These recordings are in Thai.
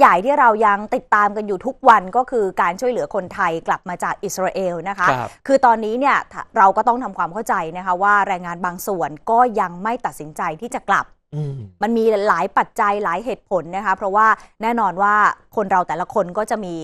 ใหญ่ที่เรายังติดตามกันอยู่ทุกวันก็คือการช่วยเหลือคนไทยกลับมาจากอิสราเอลนะคะคคือตอนนี้เนี่ยเราก็ต้องทำความเข้าใจนะคะว่าแรงงานบางส่วนก็ยังไม่ตัดสินใจที่จะกลับมมันมีหลายปัจจัยหลายเหตุผลนะคะเพราะว่าแน่นอนว่าคนเราแต่ละคนก็จะมี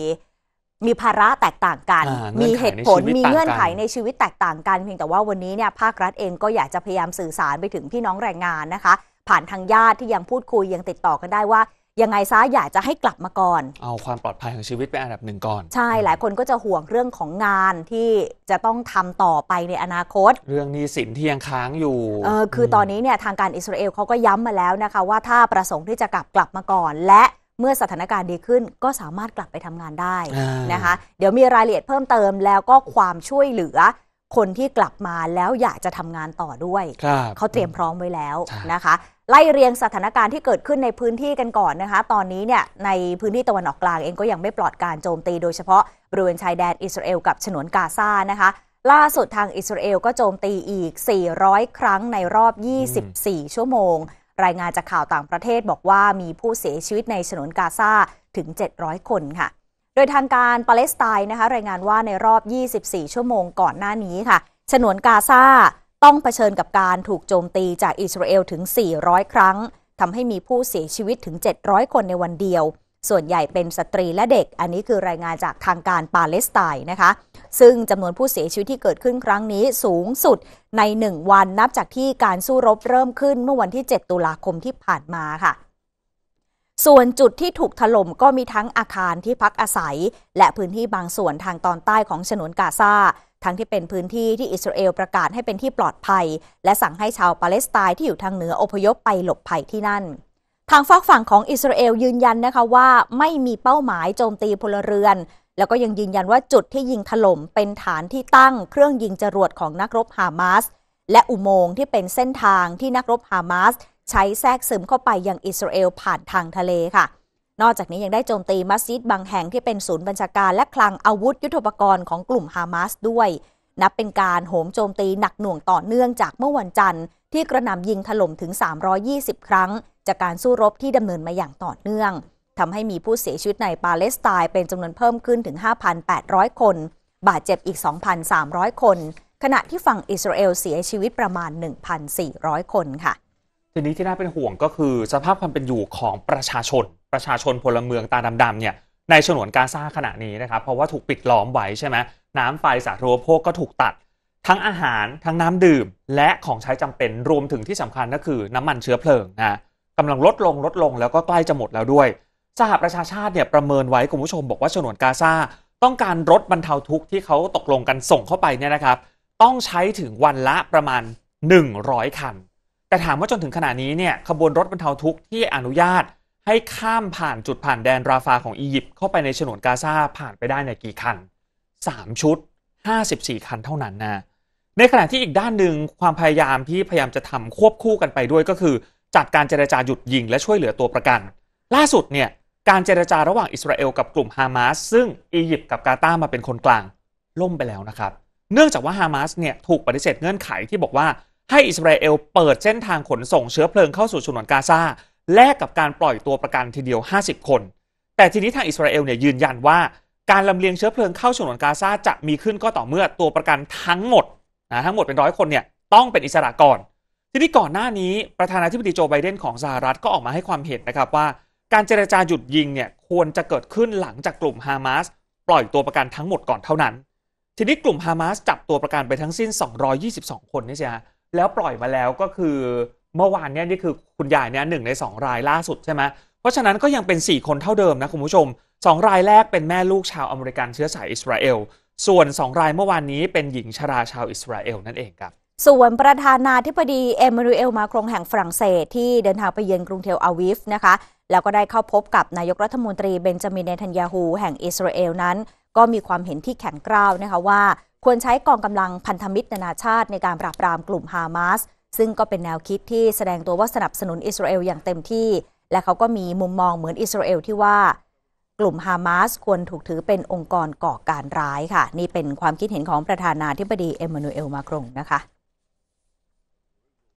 มีภาระแตกต่างกันมีเหตุผลมีเงื่อนไขในชีวิตแตกต่างกัน เพียงแต่ว่าวันนี้เนี่ยภาครัฐเองก็อยากจะพยายามสื่อสารไปถึงพี่น้องแรงงานนะคะ ผ่านทางญาติที่ยังพูดคุยยังติดต่อกันได้ว่ายังไงซะอยากจะให้กลับมาก่อน เอาความปลอดภัยของชีวิตเป็นอันดับหนึ่งก่อน ใช่ หลายคนก็จะห่วงเรื่องของงานที่จะต้องทำต่อไปในอนาคต เรื่องนี้สินที่ยังค้างอยู่เออคือตอนนี้เนี่ยทางการอิสราเอลเขาก็ย้ำมาแล้วนะคะว่าถ้าประสงค์ที่จะกลับกลับมาก่อน และเมื่อสถานการณ์ดีขึ้นก็สามารถกลับไปทำงานได้นะคะเดี๋ยวมีรายละเอียดเพิ่มเติมแล้วก็ความช่วยเหลือคนที่กลับมาแล้วอยากจะทำงานต่อด้วยเขาเตรียมพร้อมไว้แล้วนะคะ ไล่เรียงสถานการณ์ที่เกิดขึ้นในพื้นที่กันก่อนนะคะ ตอนนี้เนี่ยในพื้นที่ตะวันออกกลางเองก็ยังไม่ปลอดการโจมตี โดยเฉพาะบริเวณชายแดนอิสราเอลกับฉนวนกาซานะคะ ล่าสุดทางอิสราเอลก็โจมตีอีก 400 ครั้งในรอบ 24 ชั่วโมง รายงานจากข่าวต่างประเทศบอกว่ามีผู้เสียชีวิตในฉนวนกาซาถึง 700 คนค่ะยทางการปาเลสไตน์นะคะ รายงานว่าในรอบ 24 ชั่วโมงก่อนหน้านี้ค่ะ ฉนวนกาซาต้องเผชิญกับการถูกโจมตีจากอิสราเอลถึง 400 ครั้ง ทำให้มีผู้เสียชีวิตถึง 700 คนในวันเดียว ส่วนใหญ่เป็นสตรีและเด็ก อันนี้คือรายงานจากทางการปาเลสไตน์นะคะ ซึ่งจำนวนผู้เสียชีวิตที่เกิดขึ้นครั้งนี้ สูงสุดใน 1 วันนับจากที่การสู้รบเริ่มขึ้นเมื่อวันที่ 7 ตุลาคมที่ผ่านมาค่ะส่วนจุดที่ถูกถล่มก็มีทั้งอาคารที่พักอาศัย และพื้นที่บางส่วนทางตอนใต้ของฉนวนกาซาทั้งที่เป็นพื้นที่ที่อิสราเอลประกาศให้เป็นที่ปลอดภัย และสั่งให้ชาวปาเลสไตน์ที่อยู่ทางเหนืออพยพไปหลบภัยที่นั่น ทางฝากฝั่งของอิสราเอลยืนยันนะคะว่าไม่มีเป้าหมายโจมตีพลเรือน แล้วก็ยังยืนยันว่าจุดที่ยิงถล่มเป็นฐานที่ตั้ง เครื่องยิงจรวดของนักรบฮามาสและอุโมงค์ที่เป็นเส้นทางที่นักรบฮามาส ใช้แทรกซึมเข้าไปยังอิสราเอลผ่านทางทะเลค่ะ นอกจากนี้ยังได้โจมตีมัสยิดบางแห่งที่เป็นศูนย์บัญชาการและคลังอาวุธยุทโธปกรณ์ของกลุ่มฮามาสด้วย นับเป็นการโหมโจมตีหนักหน่วงต่อเนื่องจากเมื่อวันจันทร์ ที่กระหน่ำยิงถล่มถึง 320 ครั้ง จากการสู้รบที่ดำเนินมาอย่างต่อเนื่องทำให้มีผู้เสียชีวิตในปาเลสไตน์เป็นจำนวนเพิ่มขึ้นถึง 5,800 คน บาดเจ็บอีก 2,300 คนขณะที่ฝั่งอิสราเอลเสียชีวิตประมาณ 1,400 คนค่ะ ทีนี้ที่น่าเป็นห่วงก็คือสภาพความเป็นอยู่ของประชาชน ประชาชนพลเมืองตาดำๆเนี่ยในฉนวนกาซาขณะนี้นะครับ เพราะว่าถูกปิดล้อมไว้ใช่ไหมน้ำไฟสาธารณูปโภคก็ถูกตัด ทั้งอาหารทั้งน้ำดื่มและของใช้จำเป็นรวมถึงที่สำคัญก็คือน้ำมันเชื้อเพลิงนะกำลังลดลงลดลงแล้วก็ใกล้จะหมดแล้วด้วย สหประชาชาติเนี่ยประเมินไว้คุณผู้ชมบอกว่าฉนวนกาซาต้องการรถบรรเทาทุกข์ที่เขาตกลงกันส่งเข้าไปเนี่ยนะครับต้องใช้ถึงวันละประมาณ 100 คัน แต่ถามว่าจนถึงขณะนี้เนี่ยขบวนรถบรรเทาทุกข์ที่อนุญาต ให้ข้ามผ่านจุดผ่านแดนราฟาของอียิปต์เข้าไปในฉนวนกาซาผ่านไปได้ในกี่คัน3ชุด 54 คันเท่านั้นนะ ในขณะที่อีกด้านหนึ่งความพยายามที่พยายามจะทำควบคู่กันไปด้วยก็คือจัดการเจรจาหยุดยิงและช่วยเหลือตัวประกัน ล่าสุดเนี่ยการเจรจาระหว่างอิสราเอลกับกลุ่มฮามาสซึ่งอียิปต์กับกาตาร์มาเป็นคนกลางล่มไปแล้วนะครับเนื่องจากว่าฮามาสเนี่ยถูกปฏิเสธเงื่อนไขที่บอกว่าให้อิสราเอลเปิดเส้นทางขนส่งเชื้อเพลิงเข้าสูุ่นวนกาซาแลกกับการปล่อยตัวประกันทีเดียว 50 คน แต่ทีนี้ทางอิสราเอลเนี่ยยืนยันว่า การลำเลียงเชื้อเพลิงเข้าุนวนกาซาจะมีขึ้นก็ต่อเมื่อตัวประกันทั้งหมดนะทั้งหมดเป็นร้อยคนเนี่ยต้องเป็นอิสระก่อน ทีนี้ก่อนหน้านี้ประธานาธิบดีโจ ไบเดนของสหรัฐก็ออกมาให้ความเห็นนะครับว่า การเจรจาหยุดยิงเนี่ยควรจะเกิดขึ้นหลังจากกลุ่มฮามาสปล่อยตัวประกันทั้งหมดก่อนเท่านั้นทีนี้กลุ่มฮามาสจับตัวประกันไปทั้งสิ้น 222 คนนี่ใช่ไหมแล้วปล่อยมาแล้วก็คือเมื่อวานเนี่ยนี่คือคุณยายเนี่ยหนึ่งใน 2 รายล่าสุดใช่ไหม เพราะฉะนั้นก็ยังเป็น 4 คนเท่าเดิมนะคุณผู้ชม 2 รายแรกเป็นแม่ลูกชาวอเมริกันเชื้อสายอิสราเอล ส่วน 2 รายเมื่อวานนี้เป็นหญิงชราชาวอิสราเอลนั่นเองครับส่วนประธานาธิบดีเอมานูเอลมาครงแห่งฝรั่งเศสที่เดินทางไปเยือนกรุงเทลอาวิฟนะคะแล้วก็ได้เข้าพบกับนายกรัฐมนตรีเบนจามินเนทันยาฮูแห่งอิสราเอลนั้นก็มีความเห็นที่แข็งกร้าวนะคะว่า ควรใช้กองกำลังพันธมิตรนานาชาติในการปราบปรามกลุ่มฮามาสซึ่งก็เป็นแนวคิดที่แสดงตัวว่า สนับสนุนอิสราเอลอย่างเต็มที่ และเขาก็มีมุมมองเหมือนอิสราเอลที่ว่า กลุ่มฮามาสควรถูกถือเป็นองค์กรก่อการร้ายค่ะ นี่เป็นความคิดเห็นของประธานาธิบดีเอมมานูเอลมาครงนะคะ